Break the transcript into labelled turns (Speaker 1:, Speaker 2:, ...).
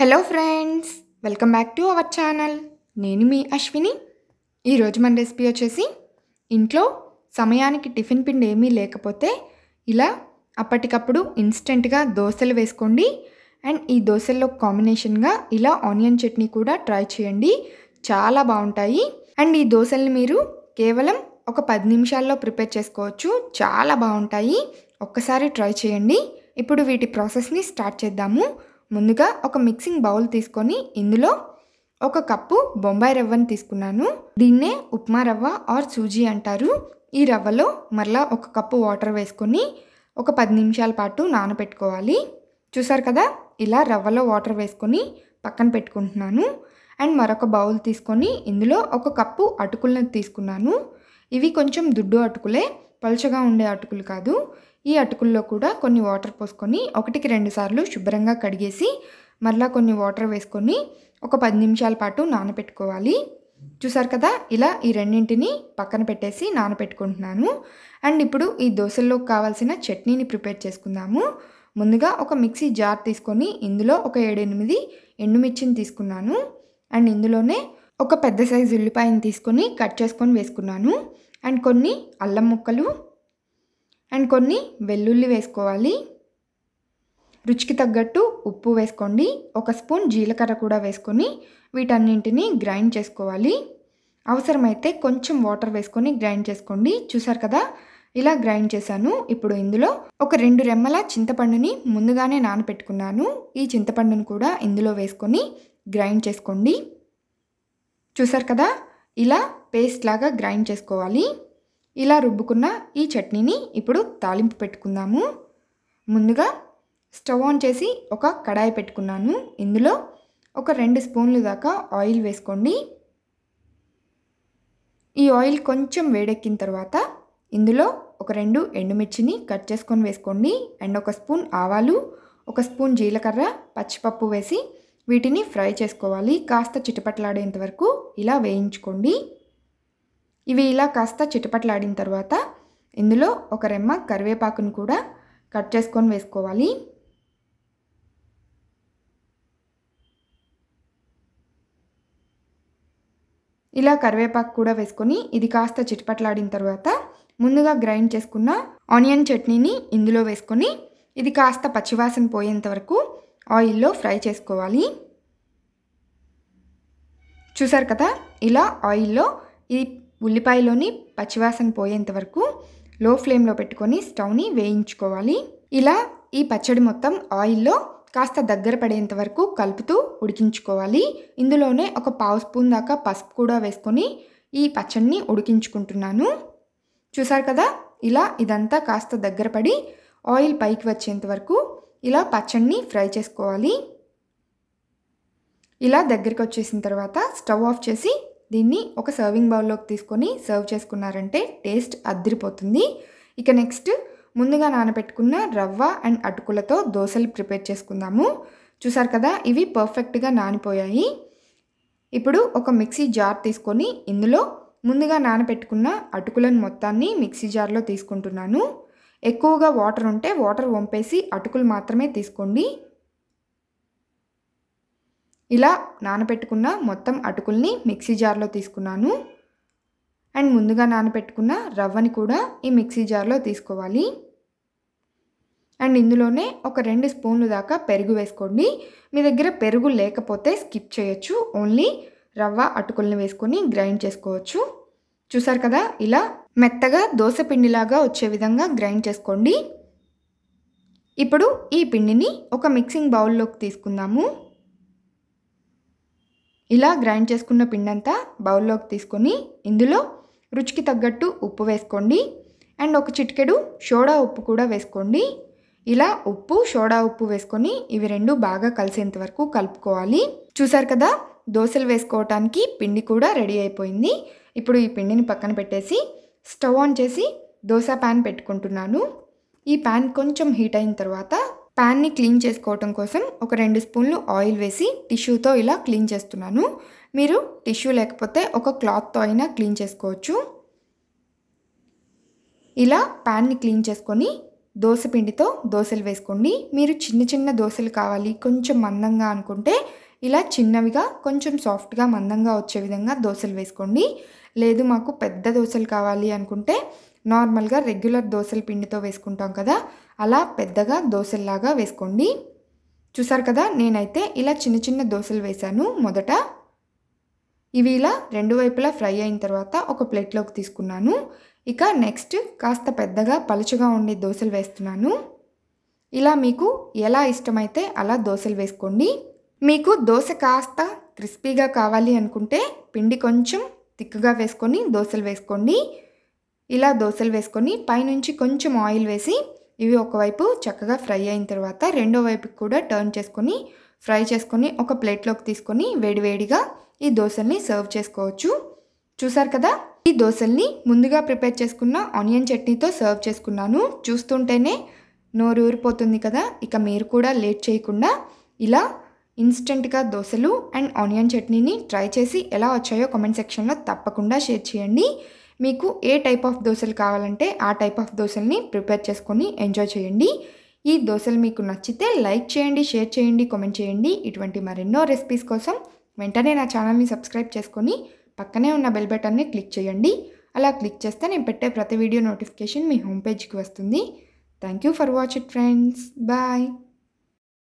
Speaker 1: hello friends welcome back to our channel నేను మీ అశ్విని ఈరోజు మన రెసిపీ వచ్చేసి ఇంట్లో సమయానికి టిఫిన్ పిండి ఏమీ లేకపోతే ఇలా అప్పటికప్పుడు ఇన్స్టెంట్గా దోశలు వేసుకోండి అండ్ ఈ దోశల్లో కాంబినేషన్గా ఇలా ఆనియన్ చట్నీ కూడా ట్రై చేయండి చాలా బాగుంటాయి అండ్ ఈ దోశల్ని మీరు కేవలం ఒక పది నిమిషాల్లో ప్రిపేర్ చేసుకోవచ్చు చాలా బాగుంటాయి ఒక్కసారి ట్రై చేయండి ఇప్పుడు వీటి ప్రాసెస్ని స్టార్ట్ చేద్దాము ముందుగా ఒక మిక్సింగ్ బౌల్ తీసుకొని ఇందులో ఒక కప్పు బొంబాయి రవ్వను తీసుకున్నాను దీన్నే ఉప్మా రవ్వ ఆర్ సూజీ అంటారు ఈ రవ్వలో మరలా ఒక కప్పు వాటర్ వేసుకొని ఒక పది నిమిషాల పాటు నానబెట్టుకోవాలి చూసారు కదా ఇలా రవ్వలో వాటర్ వేసుకొని పక్కన పెట్టుకుంటున్నాను అండ్ మరొక బౌల్ తీసుకొని ఇందులో ఒక కప్పు అటుకులను తీసుకున్నాను ఇవి కొంచెం దుడ్డు అటుకులే పలుచగా ఉండే అటుకులు కాదు ఈ అటుకుల్లో కూడా కొన్ని వాటర్ పోసుకొని ఒకటికి రెండు సార్లు శుభ్రంగా కడిగేసి మరలా కొన్ని వాటర్ వేసుకొని ఒక పది నిమిషాల పాటు నానబెట్టుకోవాలి చూసారు కదా ఇలా ఈ రెండింటిని పక్కన పెట్టేసి నానబెట్టుకుంటున్నాను అండ్ ఇప్పుడు ఈ దోశల్లో కావాల్సిన చట్నీని ప్రిపేర్ చేసుకుందాము ముందుగా ఒక మిక్సీ జార్ తీసుకొని ఇందులో ఒక ఏడెనిమిది ఎండుమిర్చిని తీసుకున్నాను అండ్ ఇందులోనే ఒక పెద్ద సైజు ఉల్లిపాయని తీసుకొని కట్ చేసుకొని వేసుకున్నాను అండ్ కొన్ని అల్లం ముక్కలు అండ్ కొన్ని వెల్లుల్లి వేసుకోవాలి రుచికి తగ్గట్టు ఉప్పు వేసుకోండి ఒక స్పూన్ జీలకర్ర కూడా వేసుకొని వీటన్నింటినీ గ్రైండ్ చేసుకోవాలి అవసరమైతే కొంచెం వాటర్ వేసుకొని గ్రైండ్ చేసుకోండి చూసారు కదా ఇలా గ్రైండ్ చేశాను ఇప్పుడు ఇందులో ఒక రెండు రెమ్మల చింతపండుని ముందుగానే నానపెట్టుకున్నాను ఈ చింతపండును కూడా ఇందులో వేసుకొని గ్రైండ్ చేసుకోండి చూసారు కదా ఇలా పేస్ట్ లాగా గ్రైండ్ చేసుకోవాలి ఇలా రుబ్బుకున్న ఈ చట్నీని ఇప్పుడు తాలింపు పెట్టుకుందాము ముందుగా స్టవ్ ఆన్ చేసి ఒక కడాయి పెట్టుకున్నాను ఇందులో ఒక రెండు స్పూన్లు దాకా ఆయిల్ వేసుకోండి ఈ ఆయిల్ కొంచెం వేడెక్కిన తర్వాత ఇందులో ఒక రెండు ఎండుమిర్చిని కట్ చేసుకొని వేసుకోండి అండ్ ఒక స్పూన్ ఆవాలు ఒక స్పూన్ జీలకర్ర పచ్చిపప్పు వేసి వీటిని ఫ్రై చేసుకోవాలి కాస్త చిటపట్లాడేంత వరకు ఇలా వేయించుకోండి ఇవి ఇలా కాస్త చిటపట్లాడిన తర్వాత ఇందులో ఒక రెమ్మ కరివేపాకును కూడా కట్ చేసుకొని వేసుకోవాలి ఇలా కరివేపాకు కూడా వేసుకొని ఇది కాస్త చిటపట్లాడిన తర్వాత ముందుగా గ్రైండ్ చేసుకున్న ఆనియన్ చట్నీని ఇందులో వేసుకొని ఇది కాస్త పచ్చివాసన పోయేంత వరకు ఆయిల్లో ఫ్రై చేసుకోవాలి చూసారు కదా ఇలా ఆయిల్లో ఈ ఉల్లిపాయలోని పచ్చివాసన పోయేంత వరకు లో ఫ్లేమ్లో పెట్టుకొని స్టవ్ని వేయించుకోవాలి ఇలా ఈ పచ్చడి మొత్తం ఆయిల్లో కాస్త దగ్గర పడేంత వరకు కలుపుతూ ఉడికించుకోవాలి ఇందులోనే ఒక పావు స్పూన్ దాకా పసుపు కూడా వేసుకొని ఈ పచ్చడిని ఉడికించుకుంటున్నాను చూసారు కదా ఇలా ఇదంతా కాస్త దగ్గర పడి ఆయిల్ పైకి వచ్చేంత వరకు ఇలా పచ్చడిని ఫ్రై చేసుకోవాలి ఇలా దగ్గరికి వచ్చేసిన తర్వాత స్టవ్ ఆఫ్ చేసి దీన్ని ఒక సర్వింగ్ బౌల్లోకి తీసుకొని సర్వ్ చేసుకున్నారంటే టేస్ట్ అద్దరిపోతుంది ఇక నెక్స్ట్ ముందుగా నానబెట్టుకున్న రవ్వ అండ్ అటుకులతో దోశలు ప్రిపేర్ చేసుకుందాము చూసారు కదా ఇవి పర్ఫెక్ట్గా నానిపోయాయి ఇప్పుడు ఒక మిక్సీ జార్ తీసుకొని ఇందులో ముందుగా నానబెట్టుకున్న అటుకులను మొత్తాన్ని మిక్సీ జార్లో తీసుకుంటున్నాను ఎక్కువగా వాటర్ ఉంటే వాటర్ వంపేసి అటుకులు మాత్రమే తీసుకోండి ఇలా నానబెట్టుకున్న మొత్తం అటుకుల్ని మిక్సీ జార్లో తీసుకున్నాను అండ్ ముందుగా నానబెట్టుకున్న రవ్వని కూడా ఈ మిక్సీ జార్లో తీసుకోవాలి అండ్ ఇందులోనే ఒక రెండు స్పూన్లు దాకా పెరుగు వేసుకోండి మీ దగ్గర పెరుగు లేకపోతే స్కిప్ చేయొచ్చు ఓన్లీ రవ్వ అటుకుల్ని వేసుకొని గ్రైండ్ చేసుకోవచ్చు చూసారు కదా ఇలా మెత్తగా దోశ పిండిలాగా వచ్చే విధంగా గ్రైండ్ చేసుకోండి ఇప్పుడు ఈ పిండిని ఒక మిక్సింగ్ బౌల్లోకి తీసుకుందాము ఇలా గ్రైండ్ చేసుకున్న పిండంతా బౌల్లోకి తీసుకొని ఇందులో రుచికి తగ్గట్టు ఉప్పు వేసుకోండి అండ్ ఒక చిటికెడు సోడా ఉప్పు కూడా వేసుకోండి ఇలా ఉప్పు సోడా ఉప్పు వేసుకొని ఇవి రెండు బాగా కలిసేంత వరకు కలుపుకోవాలి చూసారు కదా దోశలు వేసుకోవటానికి పిండి కూడా రెడీ అయిపోయింది ఇప్పుడు ఈ పిండిని పక్కన పెట్టేసి స్టవ్ ఆన్ చేసి దోశ ప్యాన్ పెట్టుకుంటున్నాను ఈ ప్యాన్ కొంచెం హీట్ అయిన తర్వాత ప్యాన్ని క్లీన్ చేసుకోవటం కోసం ఒక రెండు స్పూన్లు ఆయిల్ వేసి టిష్యూతో ఇలా క్లీన్ చేస్తున్నాను మీరు టిష్యూ లేకపోతే ఒక క్లాత్తో అయినా క్లీన్ చేసుకోవచ్చు ఇలా ప్యాన్ని క్లీన్ చేసుకొని దోశ పిండితో దోశలు వేసుకోండి మీరు చిన్న చిన్న దోశలు కావాలి కొంచెం మందంగా అనుకుంటే ఇలా చిన్నవిగా కొంచెం సాఫ్ట్గా మందంగా వచ్చే విధంగా దోశలు వేసుకోండి లేదు మాకు పెద్ద దోశలు కావాలి అనుకుంటే నార్మల్గా రెగ్యులర్ దోశల పిండితో వేసుకుంటాం కదా అలా పెద్దగా దోశల్లాగా వేసుకోండి చూసారు కదా నేనైతే ఇలా చిన్న చిన్న దోశలు వేశాను మొదట ఇవి ఇలా రెండు వైపులా ఫ్రై అయిన తర్వాత ఒక ప్లేట్లోకి తీసుకున్నాను ఇక నెక్స్ట్ కాస్త పెద్దగా పలుచగా ఉండే దోశలు వేస్తున్నాను ఇలా మీకు ఎలా ఇష్టమైతే అలా దోశలు వేసుకోండి మీకు దోశ కాస్త క్రిస్పీగా కావాలి అనుకుంటే పిండి కొంచెం తిక్కుగా వేసుకొని దోశలు వేసుకోండి ఇలా దోశలు వేసుకొని పైనుంచి కొంచెం ఆయిల్ వేసి ఇవి ఒకవైపు చక్కగా ఫ్రై అయిన తర్వాత రెండో వైపుకి కూడా టర్న్ చేసుకొని ఫ్రై చేసుకొని ఒక ప్లేట్లోకి తీసుకొని వేడివేడిగా ఈ దోశల్ని సర్వ్ చేసుకోవచ్చు చూసారు కదా ఈ దోశల్ని ముందుగా ప్రిపేర్ చేసుకున్న ఆనియన్ చట్నీతో సర్వ్ చేసుకున్నాను చూస్తుంటేనే నోరు ఊరిపోతుంది కదా ఇక మీరు కూడా లేట్ చేయకుండా ఇలా ఇన్స్టెంట్గా దోశలు అండ్ ఆనియన్ చట్నీని ట్రై చేసి ఎలా వచ్చాయో కామెంట్ సెక్షన్లో తప్పకుండా షేర్ చేయండి మీకు ఏ టైప్ ఆఫ్ దోశలు కావాలంటే ఆ టైప్ ఆఫ్ దోశల్ని ప్రిపేర్ చేసుకొని ఎంజాయ్ చేయండి ఈ దోశలు మీకు నచ్చితే లైక్ చేయండి షేర్ చేయండి కామెంట్ చేయండి ఇటువంటి మరెన్నో రెసిపీస్ కోసం వెంటనే నా ఛానల్ని సబ్స్క్రైబ్ చేసుకొని పక్కనే ఉన్న బెల్ బటన్ని క్లిక్ చేయండి అలా క్లిక్ చేస్తే నేను పెట్టే ప్రతి వీడియో నోటిఫికేషన్ మీ హోమ్ పేజ్కి వస్తుంది thank you for watch it friends bye